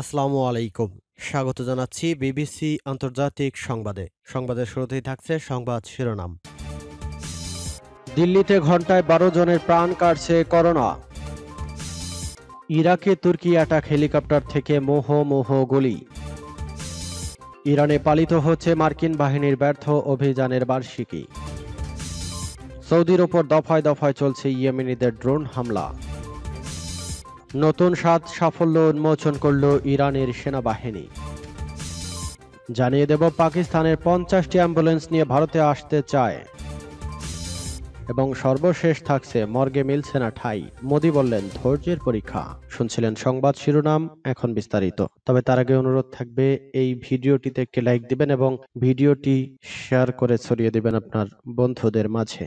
আসসালামু আলাইকুম স্বাগত জানাচ্ছি বিবিসি আন্তর্জাতিক সংবাদে সংবাদের শুরুতেই থাকছে সংবাদ শিরোনাম দিল্লিতে ঘন্টায় বারো জনের প্রাণ কাটছে করোনা ইরাকে তুর্কি অ্যাটাক হেলিকপ্টার থেকে মোহ মোহ গুলি ইরানে পালিত হচ্ছে মার্কিন বাহিনীর ব্যর্থ অভিযানের বার্ষিকী সৌদির ওপর দফায় দফায় চলছে ইয়েমেনিদের ড্রোন হামলা নতুন সাত সাফল্য উন্মোচন করল ইরানের সেনাবাহিনী জানিয়ে দেব পাকিস্তানের পঞ্চাশটি অ্যাম্বুলেন্স নিয়ে ভারতে আসতে চায় এবং সর্বশেষ থাকছে মর্গে মিলছে না ঠাই মোদি বললেন ধৈর্যের পরীক্ষা শুনছিলেন সংবাদ শিরোনাম এখন বিস্তারিত তবে তার আগে অনুরোধ থাকবে এই ভিডিওটিতে একটি লাইক দিবেন এবং ভিডিওটি শেয়ার করে ছড়িয়ে দিবেন আপনার বন্ধুদের মাঝে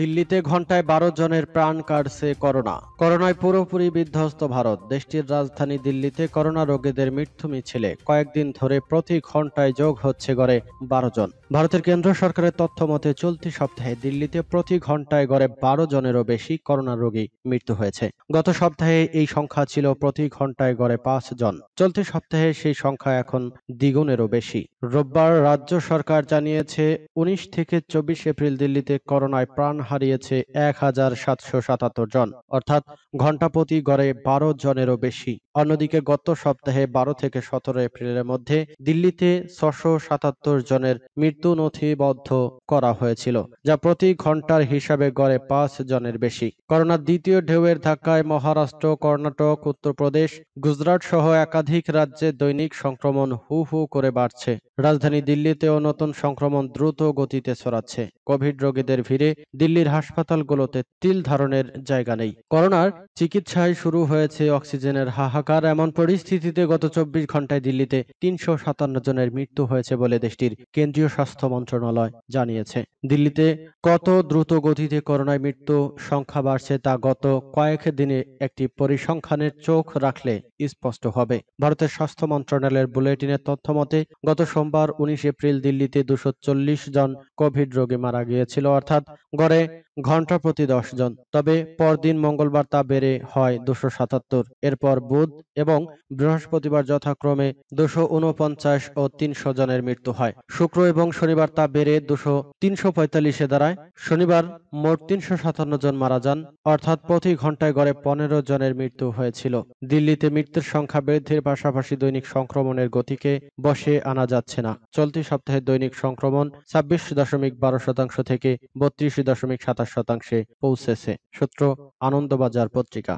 দিল্লিতে ঘন্টায় বারো জনের প্রাণ কাটছে করোনা করোনায় পুরোপুরি বিধ্বস্ত ভারত দেশটির রাজধানী দিল্লিতে করোনা রোগীদের মৃত্যু মিছিলে কয়েকদিন ধরে প্রতি ঘন্টায় যোগ হচ্ছে গড়ে বারো জন ভারতের কেন্দ্র সরকারের তথ্য মতে চলতি সপ্তাহে দিল্লিতে প্রতি ঘন্টায় গড়ে বারো জনেরও বেশি করোনা রোগী মৃত্যু হয়েছে গত সপ্তাহে এই সংখ্যা ছিল প্রতি ঘন্টায় গড়ে পাঁচ জন চলতি সপ্তাহে সেই সংখ্যা এখন দ্বিগুণেরও বেশি রোববার রাজ্য সরকার জানিয়েছে উনিশ থেকে চব্বিশ এপ্রিল দিল্লিতে করোনায় প্রাণ হারিয়েছে এক হাজার সাতশো সাতাত্তর জন অর্থাৎ প্রতি গড়ে বারো জনেরও বেশি অন্যদিকে গত সপ্তাহে বারো থেকে সতেরো এপ্রিলের মধ্যে দিল্লিতে ছশো সাতাত্তর জনের মৃত্যু নথিবদ্ধ করা হয়েছিল যা প্রতি ঘন্টার হিসাবে গড়ে পাঁচ জনের বেশি করোনার দ্বিতীয় ঢেউয়ের ধাক্কায় মহারাষ্ট্র কর্ণাটক উত্তরপ্রদেশ গুজরাট সহ একাধিক রাজ্যে দৈনিক সংক্রমণ হু হু করে বাড়ছে রাজধানী দিল্লিতেও নতুন সংক্রমণ দ্রুত গতিতে ছড়াচ্ছে কোভিড রোগীদের ভিড়ে দিল্লির হাসপাতালগুলোতে তিল ধারণের জায়গা নেই করোনার চিকিৎসায় শুরু হয়েছে অক্সিজেনের হাহা থাকার এমন পরিস্থিতিতে গত চব্বিশ ঘন্টায় দিল্লিতে তিনশো সাতান্ন জনের মৃত্যু হয়েছে বলে দেশটির কেন্দ্রীয় স্বাস্থ্য মন্ত্রণালয় জানিয়েছে দিল্লিতে কত দ্রুত গতিতে করোনায় মৃত্যু সংখ্যা বাড়ছে তা গত কয়েক দিনে একটি পরিসংখ্যানের চোখ রাখলে স্পষ্ট হবে ভারতের স্বাস্থ্য মন্ত্রণালয়ের বুলেটিনের তথ্য মতে গত সোমবার উনিশ এপ্রিল দিল্লিতে দুশো চল্লিশ জন কোভিড রোগে মারা গিয়েছিল অর্থাৎ গড়ে ঘন্টা প্রতি দশ জন তবে পরদিন মঙ্গলবার তা বেড়ে হয় দুশো সাতাত্তর এরপর বুধ বুধ এবং বৃহস্পতিবার যথাক্রমে দুশো উনপঞ্চাশ ও তিনশো জনের মৃত্যু হয় শুক্র এবং শনিবার তা বেড়ে দুশো তিনশো পঁয়তাল্লিশে দাঁড়ায় শনিবার মোট তিনশো সাতান্ন জন মারা যান অর্থাৎ প্রতি ঘন্টায় গড়ে পনেরো জনের মৃত্যু হয়েছিল দিল্লিতে মৃত্যুর সংখ্যা বৃদ্ধির পাশাপাশি দৈনিক সংক্রমণের গতিকে বসে আনা যাচ্ছে না চলতি সপ্তাহে দৈনিক সংক্রমণ ছাব্বিশ দশমিক বারো শতাংশ থেকে বত্রিশ দশমিক সাতাশ শতাংশে পৌঁছেছে সূত্র আনন্দবাজার পত্রিকা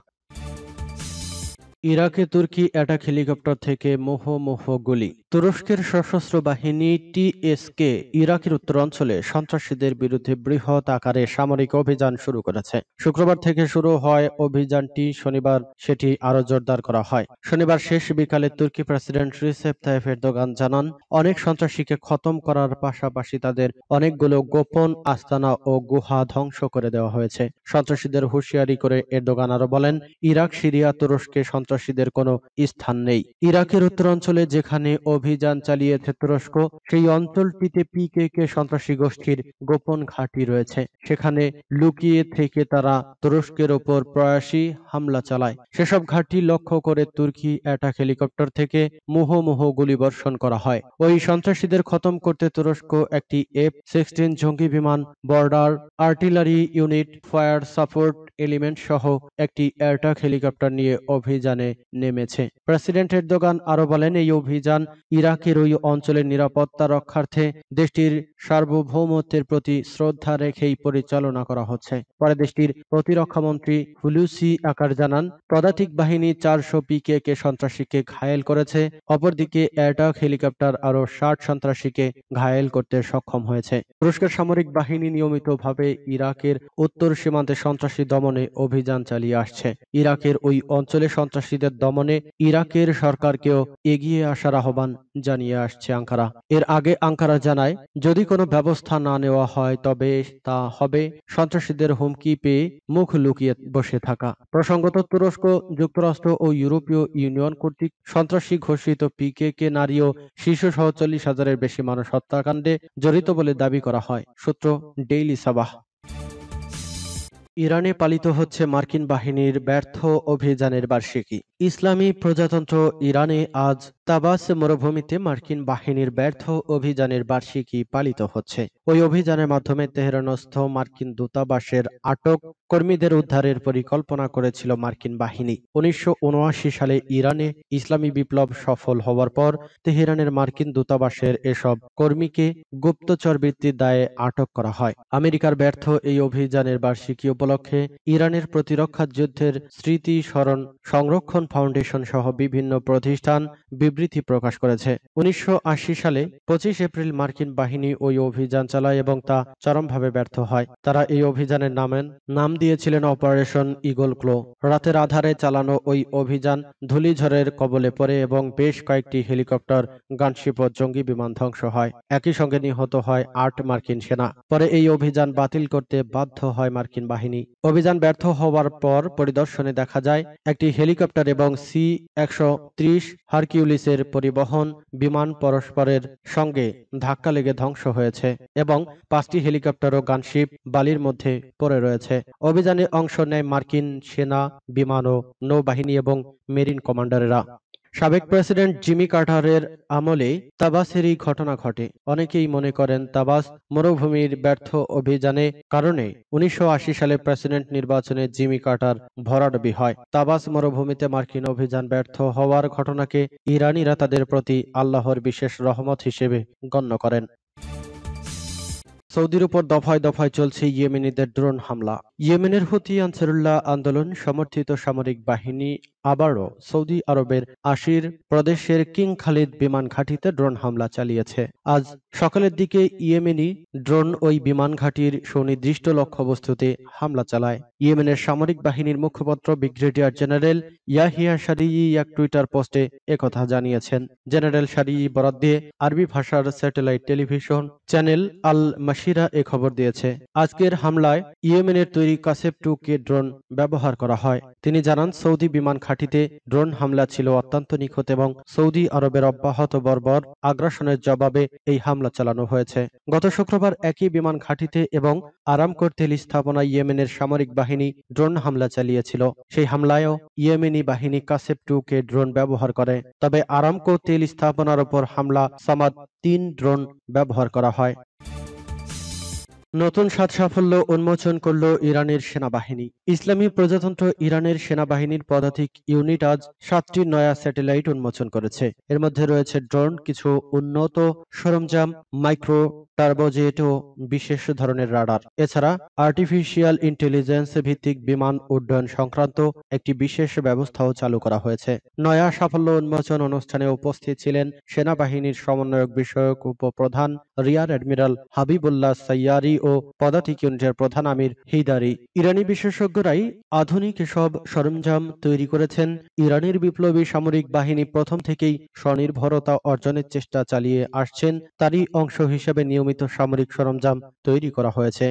ইরাকে তুর্কি অ্যাটাক হেলিকপ্টার থেকে মোহমোহ গুলি তুরস্কের সশস্ত্র বাহিনী টিএসকে ইরাকের উত্তরাঞ্চলে সন্ত্রাসীদের বিরুদ্ধে বৃহৎ আকারে সামরিক অভিযান শুরু করেছে শুক্রবার থেকে শুরু হয় অভিযানটি শনিবার সেটি আরও জোরদার করা হয় শনিবার শেষ বিকালে তুর্কি প্রেসিডেন্ট রিসেপ তাইফ এরদোগান জানান অনেক সন্ত্রাসীকে খতম করার পাশাপাশি তাদের অনেকগুলো গোপন আস্তানা ও গুহা ধ্বংস করে দেওয়া হয়েছে সন্ত্রাসীদের হুঁশিয়ারি করে এরদোগান আরও বলেন ইরাক সিরিয়া তুরস্কে সন্ত্রাস সন্ত্রাসীদের কোনো স্থান নেই ইরাকের উত্তর অঞ্চলে যেখানে অভিযান চালিয়েছে তুরস্ক সেই অঞ্চলটিতে পিকে কে সন্ত্রাসী গোষ্ঠীর গোপন ঘাঁটি রয়েছে সেখানে লুকিয়ে থেকে তারা তুরস্কের ওপর প্রয়াসী হামলা চালায় সেসব ঘাঁটি লক্ষ্য করে তুর্কি অ্যাটাক হেলিকপ্টার থেকে মুহোমুহ গুলিবর্ষণ করা হয় ওই সন্ত্রাসীদের খতম করতে তুরস্ক একটি এফ সিক্সটিন জঙ্গি বিমান border artillery unit fire support element সহ একটি অ্যাটাক হেলিকপ্টার নিয়ে অভিযানে অভিযানে নেমেছে প্রেসিডেন্ট এরদোগান আরও বলেন এই অভিযান ইরাকের ওই অঞ্চলের নিরাপত্তা রক্ষার্থে দেশটির সার্বভৌমত্বের প্রতি শ্রদ্ধা রেখেই পরিচালনা করা হচ্ছে পরে দেশটির প্রতিরক্ষা মন্ত্রী হুলুসি আকার জানান পদাতিক বাহিনী চারশো পিকে কে সন্ত্রাসীকে ঘায়েল করেছে অপরদিকে অ্যাটাক হেলিকপ্টার আরও ষাট সন্ত্রাসীকে ঘায়েল করতে সক্ষম হয়েছে তুরস্কের সামরিক বাহিনী নিয়মিতভাবে ইরাকের উত্তর সীমান্তে সন্ত্রাসী দমনে অভিযান চালিয়ে আসছে ইরাকের ওই অঞ্চলে সন্ত্রাসী সন্ত্রাসীদের দমনে ইরাকের সরকারকেও এগিয়ে আসার আহ্বান জানিয়ে আসছে আঙ্কারা এর আগে আঙ্কারা জানায় যদি কোনো ব্যবস্থা না নেওয়া হয় তবে তা হবে সন্ত্রাসীদের হুমকি পেয়ে মুখ লুকিয়ে বসে থাকা প্রসঙ্গত তুরস্ক যুক্তরাষ্ট্র ও ইউরোপীয় ইউনিয়ন কর্তৃক সন্ত্রাসী ঘোষিত পিকে কে নারী ও শিশু সহ চল্লিশ হাজারের বেশি মানুষ হত্যাকাণ্ডে জড়িত বলে দাবি করা হয় সূত্র ডেইলি সাবাহ ইরানে পালিত হচ্ছে মার্কিন বাহিনীর ব্যর্থ অভিযানের বার্ষিকী ইসলামী প্রজাতন্ত্র ইরানে আজ তাবাস মরুভূমিতে মার্কিন বাহিনীর ব্যর্থ অভিযানের বার্ষিকী পালিত হচ্ছে ওই অভিযানের মাধ্যমে তেহরানস্থ মার্কিন দূতাবাসের আটক কর্মীদের উদ্ধারের পরিকল্পনা করেছিল মার্কিন বাহিনী উনিশশো সালে ইরানে ইসলামী বিপ্লব সফল হওয়ার পর তেহরানের মার্কিন দূতাবাসের এসব কর্মীকে গুপ্তচরবৃত্তির দায়ে আটক করা হয় আমেরিকার ব্যর্থ এই অভিযানের বার্ষিকী উপলক্ষে ইরানের প্রতিরক্ষা যুদ্ধের স্মৃতি স্মরণ সংরক্ষণ ফাউন্ডেশন সহ বিভিন্ন প্রতিষ্ঠান বিবৃতি বিবৃতি প্রকাশ করেছে উনিশশো সালে পঁচিশ এপ্রিল মার্কিন বাহিনী ওই অভিযান চালায় এবং তা চরমভাবে ব্যর্থ হয় তারা এই অভিযানের নামেন নাম দিয়েছিলেন অপারেশন ইগল ক্লো রাতের আধারে চালানো ওই অভিযান ধুলিঝড়ের কবলে পড়ে এবং বেশ কয়েকটি হেলিকপ্টার গানশিপ জঙ্গি বিমান ধ্বংস হয় একই সঙ্গে নিহত হয় আট মার্কিন সেনা পরে এই অভিযান বাতিল করতে বাধ্য হয় মার্কিন বাহিনী অভিযান ব্যর্থ হওয়ার পর পরিদর্শনে দেখা যায় একটি হেলিকপ্টার এবং সি একশো ত্রিশ হারকিউলিস গ্রিসের পরিবহন বিমান পরস্পরের সঙ্গে ধাক্কা লেগে ধ্বংস হয়েছে এবং পাঁচটি হেলিকপ্টার ও গানশিপ বালির মধ্যে পড়ে রয়েছে অভিযানে অংশ নেয় মার্কিন সেনা বিমান ও নৌবাহিনী এবং মেরিন কমান্ডারেরা সাবেক প্রেসিডেন্ট জিমি কার্টারের আমলে তাবাসের এই ঘটনা ঘটে অনেকেই মনে করেন তাবাস মরুভূমির ব্যর্থ অভিযানে কারণে উনিশশো সালে প্রেসিডেন্ট নির্বাচনে জিমি কার্টার ভরাডবি হয় তাবাস মরুভূমিতে মার্কিন অভিযান ব্যর্থ হওয়ার ঘটনাকে ইরানিরা তাদের প্রতি আল্লাহর বিশেষ রহমত হিসেবে গণ্য করেন সৌদির উপর দফায় দফায় চলছে ইয়েমেনিদের ড্রোন হামলা ইয়েমেনের হতি আনসারুল্লাহ আন্দোলন সমর্থিত সামরিক বাহিনী আবারও সৌদি আরবের আশির প্রদেশের কিং খালিদ বিমান ঘাঁটিতে ড্রোন হামলা চালিয়েছে আজ সকালের দিকে ইয়েমেনি ড্রোন ওই বিমান ঘাঁটির সুনির্দিষ্ট লক্ষ্যবস্তুতে হামলা চালায় ইয়েমেনের সামরিক বাহিনীর মুখপাত্র ব্রিগেডিয়ার জেনারেল ইয়াহিয়া সারিয়ি এক টুইটার পোস্টে একথা জানিয়েছেন জেনারেল সারিয়ি বরাদ্দে আরবি ভাষার স্যাটেলাইট টেলিভিশন চ্যানেল আল মাস সাক্ষীরা এ খবর দিয়েছে আজকের হামলায় ইয়েমেনের তৈরি কাসেপ টু কে ড্রোন ব্যবহার করা হয় তিনি জানান সৌদি বিমান ঘাঁটিতে ড্রোন হামলা ছিল অত্যন্ত নিখুঁত এবং সৌদি আরবের অব্যাহত বর্বর আগ্রাসনের জবাবে এই হামলা চালানো হয়েছে গত শুক্রবার একই বিমান ঘাঁটিতে এবং আরামকোর তেল স্থাপনায় ইয়েমেনের সামরিক বাহিনী ড্রোন হামলা চালিয়েছিল সেই হামলায়ও ইয়েমেনি বাহিনী কাসেপ টু কে ড্রোন ব্যবহার করে তবে আরামকো তেল স্থাপনার উপর হামলা সামাদ তিন ড্রোন ব্যবহার করা হয় নতুন সাত সাফল্য উন্মোচন করল ইরানের সেনাবাহিনী ইসলামী প্রজাতন্ত্র ইরানের সেনাবাহিনীর পদাতিক ইউনিট আজ সাতটি নয়া স্যাটেলাইট উন্মোচন করেছে এর মধ্যে রয়েছে ড্রোন কিছু উন্নত সরঞ্জাম মাইক্রো টার্বোজেট ও বিশেষ ধরনের রাডার এছাড়া আর্টিফিশিয়াল ইন্টেলিজেন্স ভিত্তিক বিমান উড্ডয়ন সংক্রান্ত একটি বিশেষ ব্যবস্থাও চালু করা হয়েছে নয়া সাফল্য উন্মোচন অনুষ্ঠানে উপস্থিত ছিলেন সেনাবাহিনীর সমন্বয়ক বিষয়ক উপপ্রধান রিয়ার অ্যাডমিরাল হাবিবুল্লাহ সৈয়ারি ও পদাতিক ইউনিটের প্রধান আমির হিদারি ইরানি বিশেষজ্ঞরাই আধুনিক সব সরঞ্জাম তৈরি করেছেন ইরানের বিপ্লবী সামরিক বাহিনী প্রথম থেকেই স্বনির্ভরতা অর্জনের চেষ্টা চালিয়ে আসছেন তারই অংশ হিসেবে নিয়মিত সামরিক সরঞ্জাম তৈরি করা হয়েছে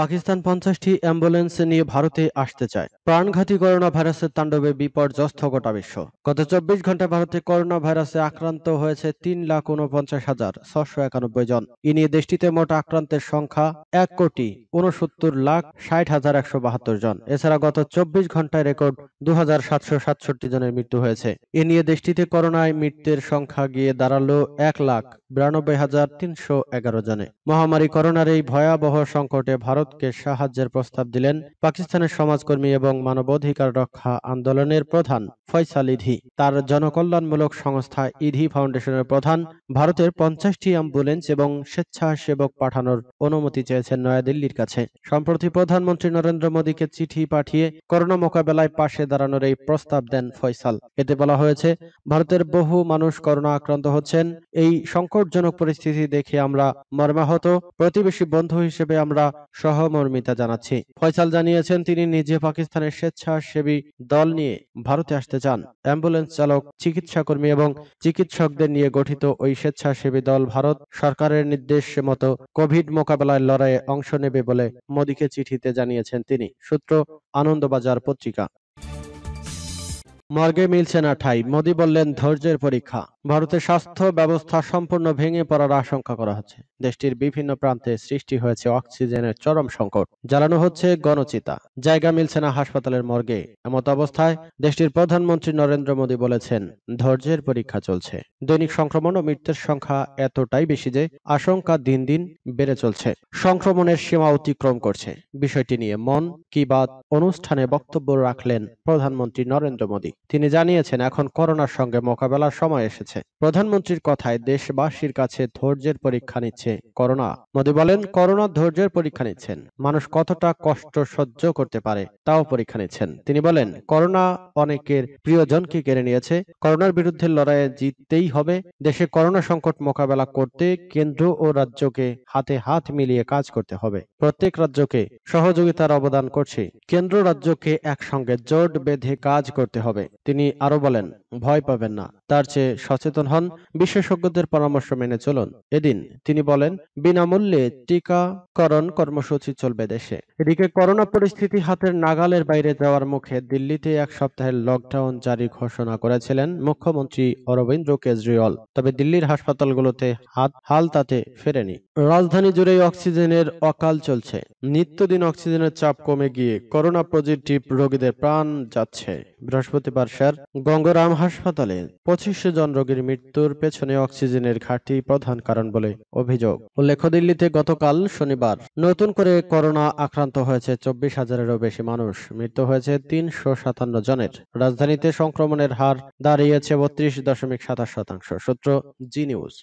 পাকিস্তান পঞ্চাশটি অ্যাম্বুলেন্স নিয়ে ভারতে আসতে চায় প্রাণঘাতী করোনা ভাইরাসের তাণ্ডবে বিপর্যস্ত গোটা বিশ্ব গত চব্বিশ ঘন্টা ভারতে করোনা ভাইরাসে আক্রান্ত হয়েছে তিন লাখ উনপঞ্চাশ হাজার ছশো একানব্বই জন এ নিয়ে দেশটিতে মোট আক্রান্তের সংখ্যা এক কোটি উনসত্তর লাখ ষাট হাজার একশো বাহাত্তর জন এছাড়া গত চব্বিশ ঘন্টায় রেকর্ড দু হাজার সাতশো সাতষট্টি জনের মৃত্যু হয়েছে এ নিয়ে দেশটিতে করোনায় মৃত্যুর সংখ্যা গিয়ে দাঁড়ালো এক লাখ বিরানব্বই হাজার তিনশো এগারো জনে মহামারী করোনার এই ভয়াবহ সংকটে ভারত ভারতকে সাহায্যের প্রস্তাব দিলেন পাকিস্তানের সমাজকর্মী এবং মানবাধিকার রক্ষা আন্দোলনের প্রধান ফয়সাল ইধি তার জনকল্যাণমূলক সংস্থা ইধি ফাউন্ডেশনের প্রধান ভারতের পঞ্চাশটি অ্যাম্বুলেন্স এবং স্বেচ্ছাসেবক পাঠানোর অনুমতি চেয়েছেন নয়াদিল্লির কাছে সম্প্রতি প্রধানমন্ত্রী নরেন্দ্র মোদীকে চিঠি পাঠিয়ে করোনা মোকাবেলায় পাশে দাঁড়ানোর এই প্রস্তাব দেন ফয়সাল এতে বলা হয়েছে ভারতের বহু মানুষ করোনা আক্রান্ত হচ্ছেন এই সংকটজনক পরিস্থিতি দেখে আমরা মর্মাহত প্রতিবেশী বন্ধু হিসেবে আমরা সহমর্মিতা জানাচ্ছি ফয়সাল জানিয়েছেন তিনি নিজে পাকিস্তানের স্বেচ্ছাসেবী দল নিয়ে ভারতে আসতে যান অ্যাম্বুলেন্স চালক চিকিৎসা কর্মী এবং চিকিৎসকদের নিয়ে গঠিত ওই স্বেচ্ছাসেবী দল ভারত সরকারের নির্দেশ মতো কোভিড মোকাবেলায় লড়াইয়ে অংশ নেবে বলে মোদীকে চিঠিতে জানিয়েছেন তিনি সূত্র আনন্দবাজার পত্রিকা মর্গে মিলছে না ঠাই মোদি বললেন ধৈর্যের পরীক্ষা ভারতের স্বাস্থ্য ব্যবস্থা সম্পূর্ণ ভেঙে পড়ার আশঙ্কা করা হচ্ছে দেশটির বিভিন্ন প্রান্তে সৃষ্টি হয়েছে অক্সিজেনের চরম সংকট জ্বালানো হচ্ছে গণচিতা জায়গা মিলছে না হাসপাতালের মর্গে এমত অবস্থায় দেশটির প্রধানমন্ত্রী নরেন্দ্র মোদী বলেছেন ধৈর্যের পরীক্ষা চলছে দৈনিক সংক্রমণ ও মৃত্যুর সংখ্যা এতটাই বেশি যে আশঙ্কা দিন দিন বেড়ে চলছে সংক্রমণের সীমা অতিক্রম করছে বিষয়টি নিয়ে মন কি বাদ অনুষ্ঠানে বক্তব্য রাখলেন প্রধানমন্ত্রী নরেন্দ্র মোদী তিনি জানিয়েছেন এখন করোনার সঙ্গে মোকাবেলার সময় এসেছে প্রধানমন্ত্রীর কথায় দেশবাসীর কাছে ধৈর্যের পরীক্ষা নিচ্ছে করোনা মোদী বলেন করোনা ধৈর্যের পরীক্ষা নিচ্ছেন মানুষ কতটা কষ্ট সহ্য করতে পারে তাও পরীক্ষা নিচ্ছেন তিনি বলেন করোনা অনেকের প্রিয়জনকে কেড়ে নিয়েছে করোনার বিরুদ্ধে লড়াইয়ে জিততেই হবে দেশে করোনা সংকট মোকাবেলা করতে কেন্দ্র ও রাজ্যকে হাতে হাত মিলিয়ে কাজ করতে হবে প্রত্যেক রাজ্যকে সহযোগিতার অবদান করছে কেন্দ্র রাজ্যকে একসঙ্গে জোট বেঁধে কাজ করতে হবে হবে তিনি আরো বলেন ভয় পাবেন না তার চেয়ে সচেতন হন বিশেষজ্ঞদের পরামর্শ মেনে চলুন এদিন তিনি বলেন বিনামূল্যে টিকাকরণ কর্মসূচি চলবে দেশে এদিকে করোনা পরিস্থিতি হাতের নাগালের বাইরে যাওয়ার মুখে দিল্লিতে এক সপ্তাহের লকডাউন জারি ঘোষণা করেছিলেন মুখ্যমন্ত্রী অরবিন্দ কেজরিওয়াল তবে দিল্লির হাসপাতালগুলোতে হাত হাল তাতে ফেরেনি রাজধানী জুড়ে অক্সিজেনের অকাল চলছে নিত্যদিন অক্সিজেনের চাপ কমে গিয়ে করোনা পজিটিভ রোগীদের প্রাণ যাচ্ছে বৃহস্পতিবার পারসার গঙ্গরাম হাসপাতালে পঁচিশ জন রোগীর মৃত্যুর পেছনে অক্সিজেনের ঘাটতি প্রধান কারণ বলে অভিযোগ উল্লেখ্য দিল্লিতে গতকাল শনিবার নতুন করে করোনা আক্রান্ত হয়েছে চব্বিশ হাজারেরও বেশি মানুষ মৃত্যু হয়েছে তিনশো সাতান্ন জনের রাজধানীতে সংক্রমণের হার দাঁড়িয়েছে বত্রিশ দশমিক সাতাশ শতাংশ সূত্র জি নিউজ